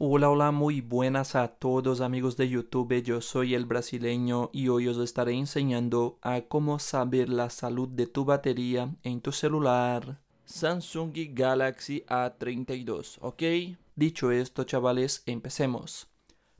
Hola, hola, muy buenas a todos amigos de YouTube, yo soy el brasileño y hoy os estaré enseñando a cómo saber la salud de tu batería en tu celular Samsung Galaxy A32, ¿ok? Dicho esto, chavales, empecemos.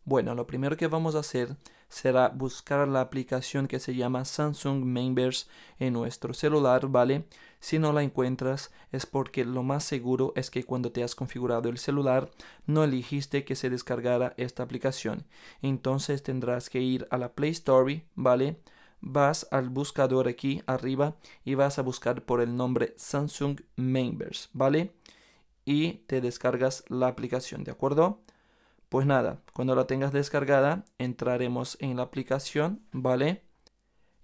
Bueno, lo primero que vamos a hacer será buscar la aplicación que se llama Samsung Members en nuestro celular, ¿vale? Si no la encuentras es porque lo más seguro es que cuando te has configurado el celular no eligiste que se descargara esta aplicación. Entonces tendrás que ir a la Play Store, ¿vale? vas al buscador aquí arriba y vas a buscar por el nombre Samsung Members, ¿vale? Y te descargas la aplicación, ¿de acuerdo? Pues nada, cuando la tengas descargada, entraremos en la aplicación, ¿vale?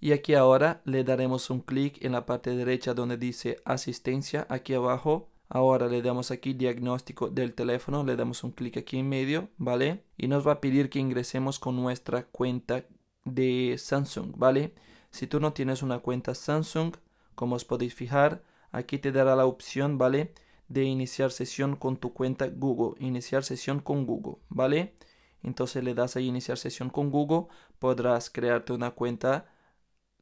Y aquí ahora le daremos un clic en la parte derecha donde dice asistencia, aquí abajo. Ahora le damos aquí diagnóstico del teléfono, le damos un clic aquí en medio, ¿vale? Y nos va a pedir que ingresemos con nuestra cuenta de Samsung, ¿vale? Si tú no tienes una cuenta Samsung, como os podéis fijar, aquí te dará la opción, ¿vale? de iniciar sesión con tu cuenta Google. Iniciar sesión con Google, ¿vale? Entonces le das a iniciar sesión con Google, podrás crearte una cuenta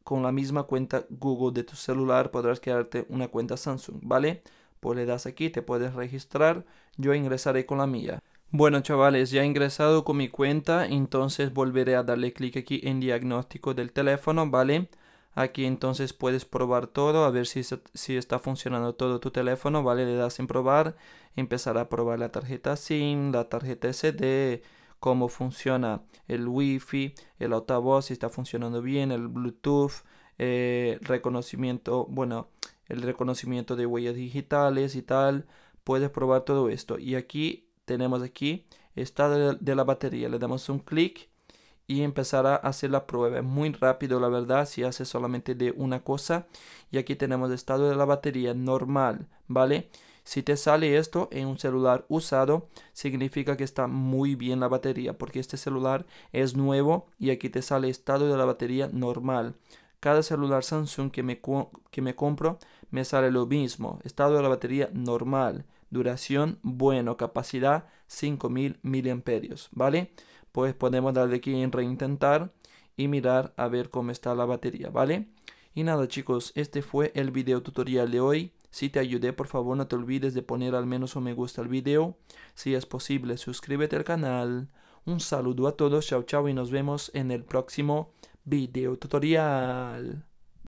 con la misma cuenta Google de tu celular, podrás crearte una cuenta Samsung, ¿vale? Pues le das aquí, te puedes registrar, yo ingresaré con la mía. Bueno chavales, ya he ingresado con mi cuenta, entonces volveré a darle clic aquí en diagnóstico del teléfono, ¿vale? Aquí entonces puedes probar todo, a ver si, si, está funcionando todo tu teléfono, ¿vale? Le das en probar, empezar a probar la tarjeta SIM, la tarjeta SD, cómo funciona el Wi-Fi, el altavoz, si está funcionando bien, el Bluetooth, eh, reconocimiento, bueno, el reconocimiento de huellas digitales y tal. Puedes probar todo esto. Y aquí tenemos aquí estado de la batería. Le damos un clic y empezará a hacer la prueba. muy rápido, la verdad, si hace solamente de una cosa. Y aquí tenemos estado de la batería normal, ¿vale? Si te sale esto en un celular usado, significa que está muy bien la batería, porque este celular es nuevo y aquí te sale estado de la batería normal. Cada celular Samsung que que me compro me sale lo mismo, estado de la batería normal duración bueno, capacidad 5000 miliamperios, ¿vale? Pues podemos darle aquí en reintentar y mirar a ver cómo está la batería, ¿vale? Y nada chicos, este fue el video tutorial de hoy. Si te ayudé, por favor no te olvides de poner al menos un me gusta al video. Si es posible, suscríbete al canal. Un saludo a todos, chao chao y nos vemos en el próximo video tutorial.